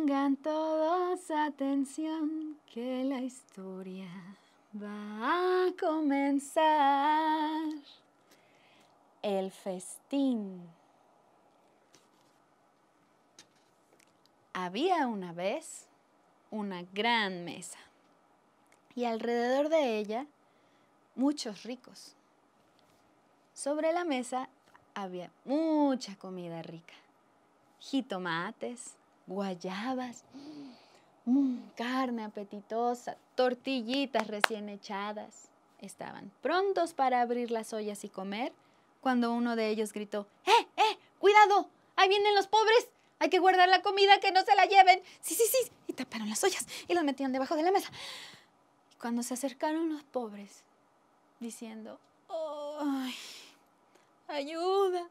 Tengan todos atención que la historia va a comenzar. El festín. Había una vez una gran mesa y alrededor de ella muchos ricos. Sobre la mesa había mucha comida rica. Jitomates, guayabas, mm, mm, carne apetitosa, tortillitas recién echadas. Estaban prontos para abrir las ollas y comer cuando uno de ellos gritó, ¡Eh, eh! ¡Cuidado! ¡Ahí vienen los pobres! Hay que guardar la comida, que no se la lleven. Sí, sí, sí. Y taparon las ollas y las metieron debajo de la mesa. Y cuando se acercaron los pobres, diciendo, ¡Ay! ayuda,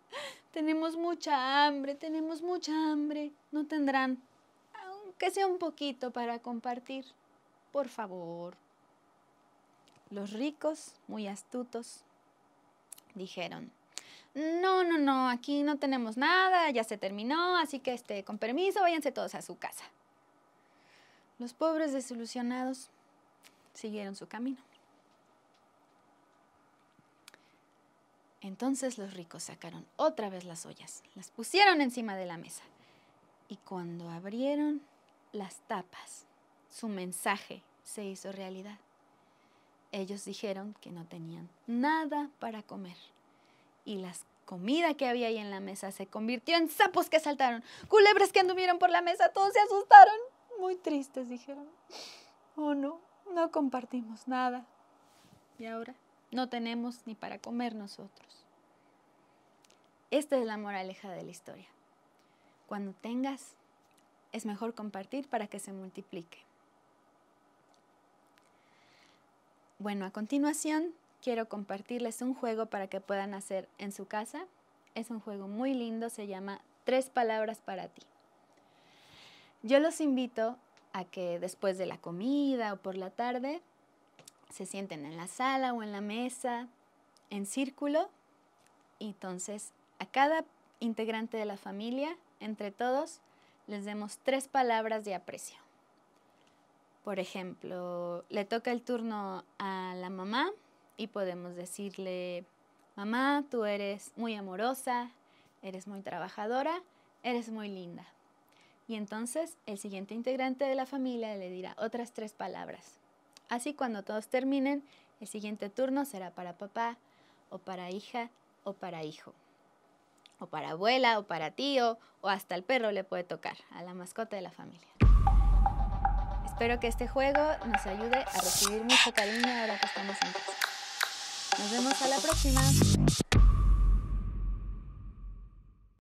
tenemos mucha hambre, tenemos mucha hambre. No tendrán, aunque sea un poquito para compartir, por favor. Los ricos, muy astutos, dijeron, no, no, no, aquí no tenemos nada, ya se terminó, así que este, con permiso, váyanse todos a su casa. Los pobres desilusionados siguieron su camino. Entonces los ricos sacaron otra vez las ollas, las pusieron encima de la mesa y cuando abrieron las tapas, su mensaje se hizo realidad. Ellos dijeron que no tenían nada para comer y la comida que había ahí en la mesa se convirtió en sapos que saltaron, culebras que anduvieron por la mesa, todos se asustaron, muy tristes dijeron, oh no, no compartimos nada. ¿Y ahora? no tenemos ni para comer nosotros. Esta es la moraleja de la historia. Cuando tengas, es mejor compartir para que se multiplique. Bueno, a continuación quiero compartirles un juego para que puedan hacer en su casa. Es un juego muy lindo, se llama Tres Palabras para ti. Yo los invito a que después de la comida o por la tarde se sienten en la sala o en la mesa, en círculo, y entonces a cada integrante de la familia, entre todos, les demos tres palabras de aprecio. Por ejemplo, le toca el turno a la mamá y podemos decirle, mamá, tú eres muy amorosa, eres muy trabajadora, eres muy linda. Y entonces el siguiente integrante de la familia le dirá otras tres palabras. Así cuando todos terminen, el siguiente turno será para papá o para hija o para hijo. O para abuela o para tío o hasta el perro le puede tocar, a la mascota de la familia. Espero que este juego nos ayude a recibir mucho cariño ahora que estamos en casa. Nos vemos a la próxima.